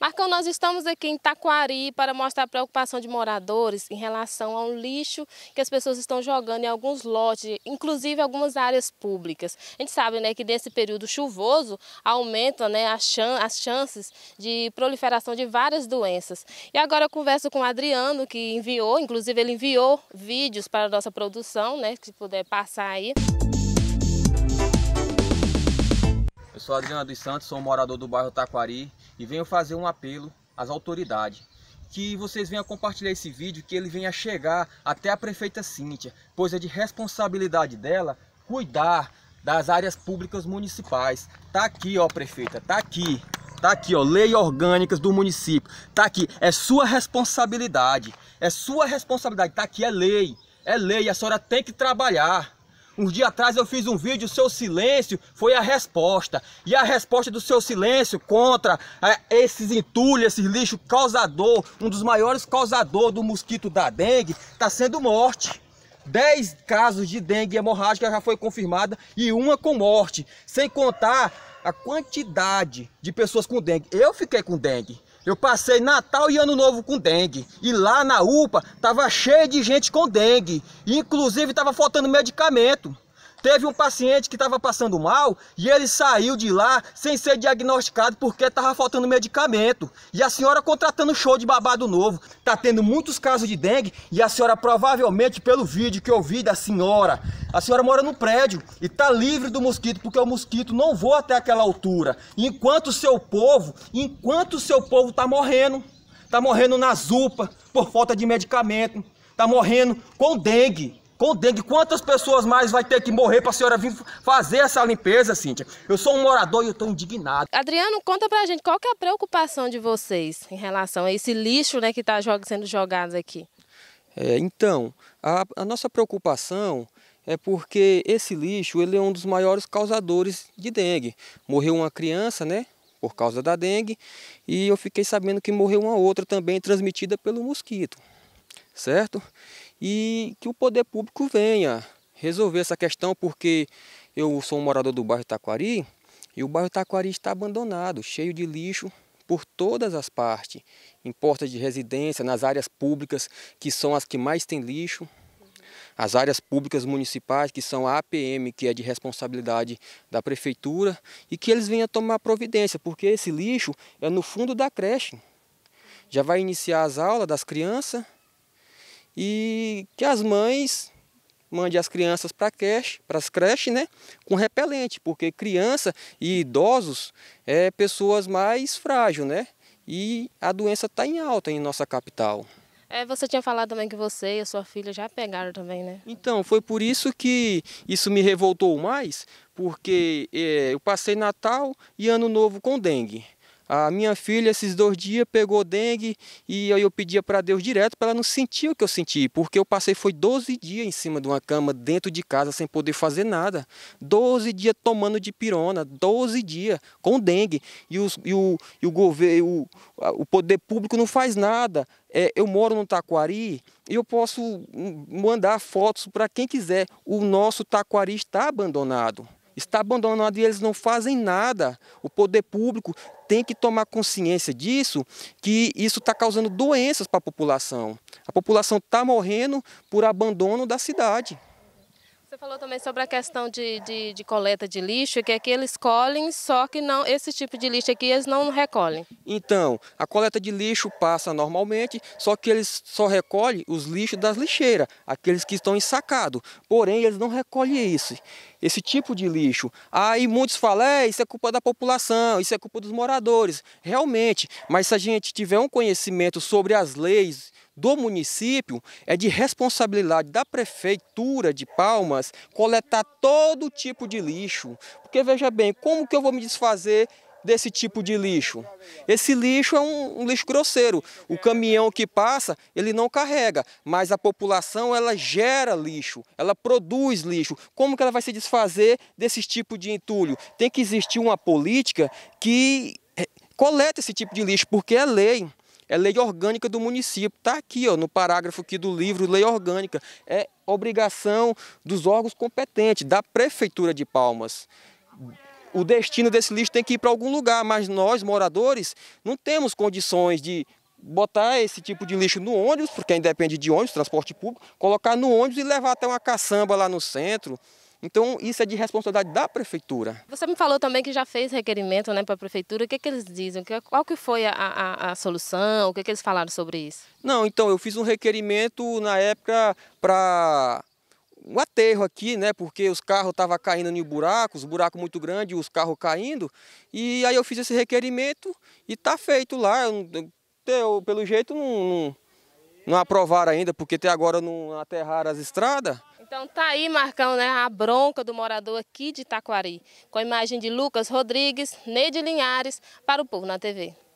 Marcão, nós estamos aqui em Taquari para mostrar a preocupação de moradores em relação ao lixo que as pessoas estão jogando em alguns lotes, inclusive algumas áreas públicas. A gente sabe né, que nesse período chuvoso aumenta né, as chances de proliferação de várias doenças. E agora eu converso com o Adriano, que enviou, inclusive ele enviou vídeos para a nossa produção, né, que puder passar aí. Eu sou Adriano dos Santos, sou morador do bairro Taquari e venho fazer um apelo às autoridades. Que vocês venham compartilhar esse vídeo, que ele venha chegar até a prefeita Cíntia, pois é de responsabilidade dela cuidar das áreas públicas municipais. Tá aqui, ó, prefeita, tá aqui. Tá aqui, ó, lei orgânicas do município. Tá aqui, é sua responsabilidade. É sua responsabilidade, tá aqui, é lei. É lei, a senhora tem que trabalhar. Uns dias atrás eu fiz um vídeo, seu silêncio foi a resposta. E a resposta do seu silêncio contra é, esses entulhos, esses lixos causador, um dos maiores causadores do mosquito da dengue, está sendo morte. 10 casos de dengue hemorrágica já foi confirmada e uma com morte, sem contar a quantidade de pessoas com dengue. Eu fiquei com dengue. Eu passei Natal e Ano Novo com dengue. E lá na UPA tava cheio de gente com dengue. Inclusive tava faltando medicamento. Teve um paciente que estava passando mal e ele saiu de lá sem ser diagnosticado porque estava faltando medicamento. E a senhora contratando show de babado novo. está tendo muitos casos de dengue e a senhora provavelmente, pelo vídeo que eu vi da senhora, a senhora mora no prédio e está livre do mosquito porque o mosquito não voa até aquela altura. Enquanto o seu povo, enquanto o seu povo está morrendo, está morrendo na zupa por falta de medicamento, está morrendo com dengue com dengue, quantas pessoas mais vai ter que morrer para a senhora vir fazer essa limpeza, Cíntia? Eu sou um morador e eu estou indignado. Adriano, conta para a gente qual que é a preocupação de vocês em relação a esse lixo né, que está sendo jogado aqui. É, então, a, a nossa preocupação é porque esse lixo ele é um dos maiores causadores de dengue. Morreu uma criança, né? Por causa da dengue, e eu fiquei sabendo que morreu uma outra também transmitida pelo mosquito, certo? e que o poder público venha resolver essa questão, porque eu sou um morador do bairro Taquari e o bairro Taquari está abandonado, cheio de lixo por todas as partes, em portas de residência, nas áreas públicas, que são as que mais têm lixo, as áreas públicas municipais, que são a APM, que é de responsabilidade da prefeitura, e que eles venham tomar providência, porque esse lixo é no fundo da creche. Já vai iniciar as aulas das crianças e que as mães mande as crianças para creche, para as creches, né, com repelente, porque criança e idosos é pessoas mais frágeis, né? E a doença está em alta em nossa capital. É, você tinha falado também que você e a sua filha já pegaram também, né? Então, foi por isso que isso me revoltou mais, porque é, eu passei Natal e Ano Novo com dengue. A minha filha, esses dois dias, pegou dengue e aí eu pedia para Deus direto para ela não sentir o que eu senti, porque eu passei foi 12 dias em cima de uma cama dentro de casa sem poder fazer nada. 12 dias tomando de pirona, 12 dias com dengue. E, os, e o, e o governo, o, o poder público não faz nada. É, eu moro no Taquari e eu posso mandar fotos para quem quiser. O nosso Taquari está abandonado está abandonado e eles não fazem nada. O poder público tem que tomar consciência disso, que isso está causando doenças para a população. A população está morrendo por abandono da cidade. Você falou também sobre a questão de, de, de coleta de lixo, que é que eles colhem, só que não esse tipo de lixo aqui eles não recolhem. Então, a coleta de lixo passa normalmente, só que eles só recolhem os lixos das lixeiras, aqueles que estão ensacados. Porém, eles não recolhem isso, esse tipo de lixo. Aí muitos falam, é, isso é culpa da população, isso é culpa dos moradores. Realmente, mas se a gente tiver um conhecimento sobre as leis, do município é de responsabilidade da prefeitura de Palmas coletar todo tipo de lixo. Porque veja bem, como que eu vou me desfazer desse tipo de lixo? Esse lixo é um, um, lixo grosseiro. O caminhão que passa, ele não carrega, mas a população ela gera lixo, ela produz lixo. Como que ela vai se desfazer desse tipo de entulho? Tem que existir uma política que eh, coleta esse tipo de lixo, porque é lei. É lei orgânica do município. Está aqui ó, no parágrafo aqui do livro, lei orgânica. É obrigação dos órgãos competentes, da Prefeitura de Palmas o destino desse lixo tem que ir para algum lugar, mas nós, moradores, não temos condições de botar esse tipo de lixo no ônibus, porque ainda depende de ônibus, transporte público, colocar no ônibus e levar até uma caçamba lá no centro. Então, isso é de responsabilidade da prefeitura. Você me falou também que já fez requerimento né, para a prefeitura. O que, é que eles dizem? É, qual que foi a, a, a solução? O que, é que eles falaram sobre isso? Não, então, eu fiz um requerimento na época para um aterro aqui, né? Porque os carros estavam caindo em buracos, buraco muito grande, os carros caindo. E aí eu fiz esse requerimento e está feito lá. Eu, pelo jeito não, não, não aprovaram ainda, porque até agora não aterraram as estradas. Então tá aí, Marcão, né, a bronca do morador aqui de Taquari. Com a imagem de Lucas Rodrigues, Neide Linhares, para o Povo na TV.